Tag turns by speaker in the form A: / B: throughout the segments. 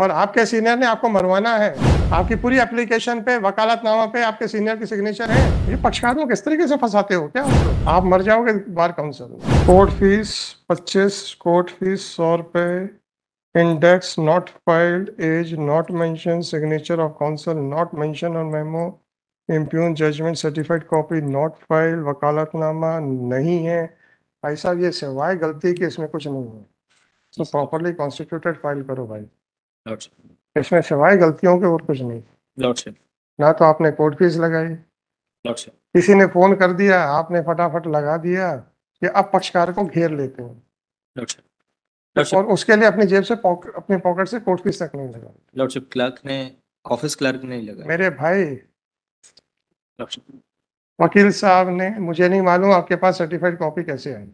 A: और आपके सीनियर ने आपको मरवाना है आपकी पूरी एप्लीकेशन पे वकालतनामा पे आपके सीनियर की सिग्नेचर है ये पक्षकारों किस तरीके से फंसाते हो क्या आप मर जाओगे बार काउंसिल कोर्ट फीस पच्चीस कोर्ट फीस सौ रुपये index not filed as not mention signature of counsel not mention on memo impugn judgment certified copy not file vakalatnama नहीं है भाई साहब ये सिवाय गलती के इसमें कुछ नहीं है तो प्रॉपरली कॉन्स्टिट्यूटेड फाइल करो भाई इसमें सिवाय गलतियों के और कुछ नहीं ना तो आपने कोर्ट फीस लगाई किसी ने फोन कर दिया आपने फटाफट लगा दिया कि आप पक्षकार को घेर लेते हैं और उसके लिए अपनी जेब से अपने पॉकेट से कोर्ट फीस तक नहीं लगा लॉर्डशिप क्लर्क ने ऑफिस क्लर्क नहीं लगा मेरे भाई वकील साहब ने मुझे नहीं मालूम आपके पास सर्टिफाइड कॉपी कैसे आई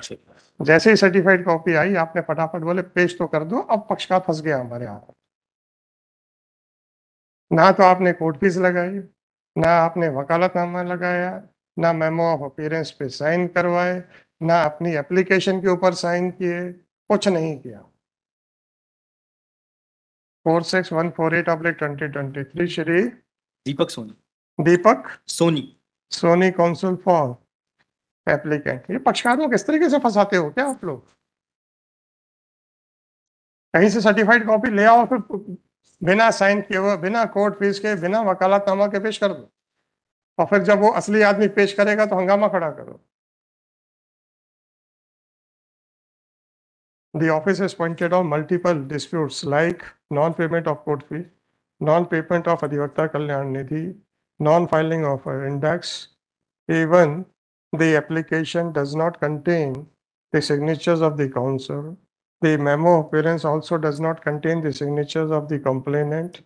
A: जैसे ही सर्टिफाइड कॉपी आई आपने फटाफट बोले पेश तो कर दो अब पक्ष का फंस गया हमारे यहाँ ना तो आपने कोर्ट फीस लगाई ना आपने वकालतनामा लगाया ना मेमो ऑफ अपीयरेंस पे साइन करवाए ना अपनी एप्लीकेशन के ऊपर साइन किए कुछ नहीं किया four six one four eight oblique twenty twenty three Shri Deepak Soni Deepak Soni Soni counsel for applicant ये पक्षकारों किस तरीके से फंसाते हो क्या आप लोग कहीं से सर्टिफाइड कॉपी ले आओ फिर बिना साइन किए हुए बिना कोर्ट फीस के बिना वकालतनामा के पेश कर दो और फिर जब वो असली आदमी पेश करेगा तो हंगामा खड़ा करो The office has pointed out multiple disputes like non-payment of court fee, non-payment of Adivakta Kalyan Nidhi, non-filing of index, even the application does not contain the signatures of the counsel. The memo of appearance also does not contain the signatures of the complainant,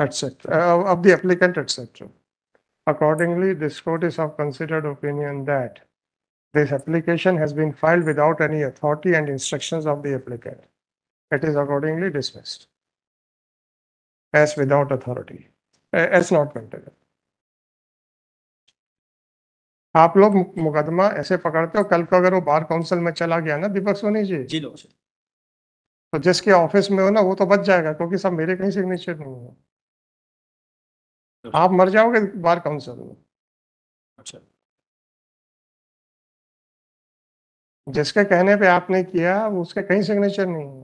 A: etc., uh, of the applicant, etc. Accordingly, this court is of considered opinion that this application has been filed without any authority and instructions of the applicant. It is accordingly dismissed as without authority, as not contained. आप लोग मुकदमा ऐसे पकड़ते हो कल को अगर वो बार काउंसिल में चला गया ना दीपक सोनी जी जी तो जिसके ऑफिस में हो ना वो तो बच जाएगा क्योंकि सब मेरे कहीं सिग्नेचर नहीं है आप मर जाओगे बार काउंसिल में अच्छा जिसके कहने पे आपने किया उसके कहीं सिग्नेचर नहीं है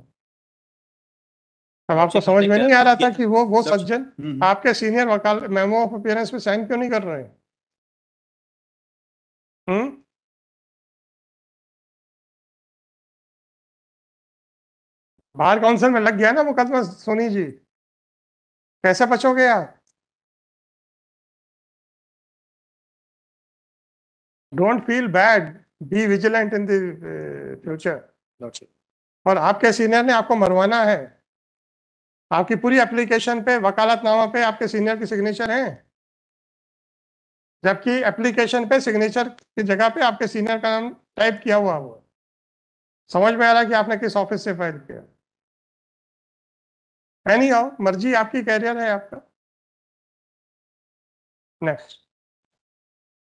A: अब आपको समझ में नहीं आ रहा था कि वो वो सज्जन हम्म, हम्म। आपके सीनियर वकाल मेमो ऑफ अपियरेंस पे साइन क्यों नहीं कर रहे हैं Hmm?
B: काउंसिल में लग गया ना मुकदमा सोनी जी कैसे बचोगे आप don't feel
A: bad be vigilant in future और आपके सीनियर ने आपको मरवाना है आपकी पूरी एप्लीकेशन पे वकालतनामा पे आपके सीनियर की सिग्नेचर है जबकि एप्लीकेशन पे सिग्नेचर की जगह पे आपके सीनियर का नाम टाइप किया हुआ हुआ समझ में आ रहा कि आपने किस ऑफिस से फाइल किया एनी आओ मर्जी आपकी कैरियर है आपका
B: नेक्स्ट